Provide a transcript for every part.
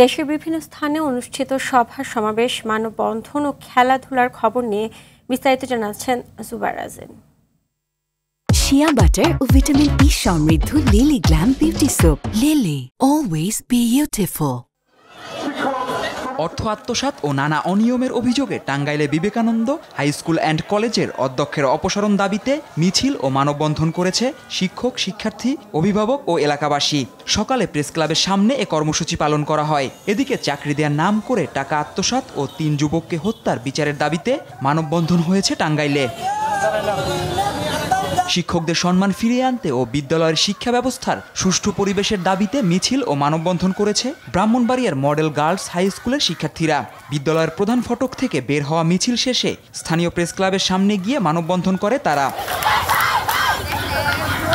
দেশের বিভিন্ন স্থানে অনুষ্ঠিত সভা সমাবেশ মানববন্ধন ও খেলাধুলার খবর নিয়ে বিস্তারিত জানাচ্ছেন জুবার আজেন শিয়া বাটার ও ভিটামিন ই e সমৃদ্ধ Lily glam beauty soap Lily always beautiful অর্থ আত্মসাত ও নানা অনিয়মের অভিযোগে টাঙ্গাইলে বিবেকানন্দ হাই স্কুল অ্যান্ড কলেজের অধ্যক্ষের অপসারণ দাবিতে মিছিল ও মানববন্ধন করেছে শিক্ষক শিক্ষার্থী অভিভাবক ও এলাকাবাসী সকালে প্রেস ক্লাবের সামনে এ কর্মসূচি পালন করা হয় এদিকে চাকরি দেওয়ার নাম করে টাকা আত্মসাত ও তিন যুবককে হত্যার বিচারের দাবিতে মানববন্ধন হয়েছে টাঙ্গাইলে শিক্ষকদের সম্মান ফিরিয়ে আনতে ও বিদ্যালয়ের শিক্ষা ব্যবস্থার সুষ্ঠু পরিবেশের দাবিতে মিছিল ও মানববন্ধন করেছে ব্রাহ্মণবাড়িয়ার মডেল গার্লস হাই স্কুলের শিক্ষার্থীরা বিদ্যালয়ের প্রধান ফটক থেকে বের হওয়া মিছিল শেষে স্থানীয় প্রেস ক্লাবের সামনে গিয়ে মানববন্ধন করে তারা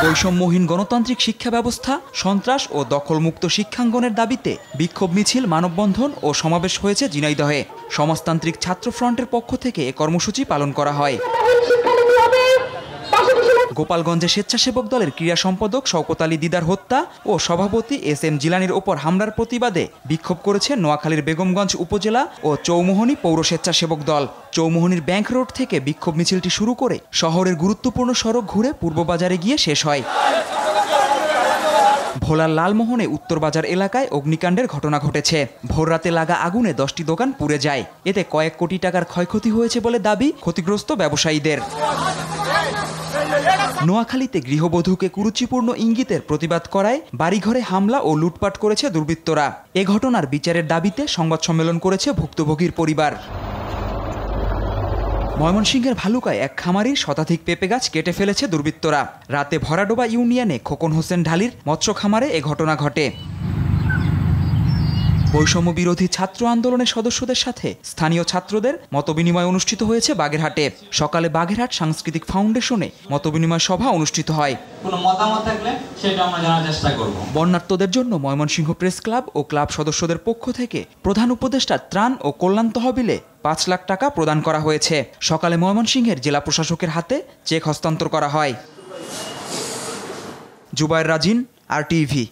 বৈষম্যহীন গণতান্ত্রিক শিক্ষা ব্যবস্থা সন্ত্রাস ও দখলমুক্ত শিক্ষাঙ্গনের দাবিতে বিক্ষোভ মিছিল মানববন্ধন ও সমাবেশ হয়েছে জিনাইদহে সমাজতান্ত্রিক ছাত্র ফ্রন্টের পক্ষ থেকে এ কর্মসূচি পালন করা হয় গোপালগঞ্জে স্বেচ্ছাসেবক দলের ক্রীড়া সম্পাদক শওকত আলী দিদার হত্যা ও সভাপতি এস এম জিলানির ওপর হামলার প্রতিবাদে বিক্ষোভ করেছে নোয়াখালীর বেগমগঞ্জ উপজেলা ও চৌমোহনী পৌর স্বেচ্ছাসেবক দল চৌমোহনীর ব্যাংক রোড থেকে বিক্ষোভ মিছিলটি শুরু করে শহরের গুরুত্বপূর্ণ সড়ক ঘুরে পূর্ববাজারে গিয়ে শেষ হয় ভোলার লালমোহনে উত্তরবাজার এলাকায় অগ্নিকাণ্ডের ঘটনা ঘটেছে ভোররাতে লাগা আগুনে দশটি দোকান পুড়ে যায় এতে কয়েক কোটি টাকার ক্ষয়ক্ষতি হয়েছে বলে দাবি ক্ষতিগ্রস্ত ব্যবসায়ীদের নোয়াখালীতে গৃহবধূকে কুরুচিপূর্ণ ইঙ্গিতের প্রতিবাদ করায় বাড়িঘরে হামলা ও লুটপাট করেছে দুর্বৃত্তরা এ ঘটনার বিচারের দাবিতে সংবাদ সম্মেলন করেছে ভুক্তভোগীর পরিবার ময়মনসিংহের ভালুকায় এক খামারি শতাধিক পেঁপে গাছ কেটে ফেলেছে দুর্বৃত্তরা রাতে ভরাডোবা ইউনিয়নে খোকন হোসেন ঢালির মৎস্য খামারে এ ঘটনা ঘটে বৈষম্য বিরোধী ছাত্র আন্দোলনের সদস্যদের সাথে স্থানীয় ছাত্রদের মতবিনিময় অনুষ্ঠিত হয়েছে বাগেরহাটে সকালে বাগেরহাট সাংস্কৃতিক ফাউন্ডেশনে মতবিনিময় সভা অনুষ্ঠিত হয় বর্ণার্থদের বন্যার্তদের জন্য ময়মনসিংহ প্রেস ক্লাব ও ক্লাব সদস্যদের পক্ষ থেকে প্রধান উপদেষ্টা ত্রাণ ও কল্যাণ তহবিলে পাঁচ লাখ টাকা প্রদান করা হয়েছে সকালে ময়মনসিংহের জেলা প্রশাসকের হাতে চেক হস্তান্তর করা হয় জুবায়ের রাজিন আর টিভি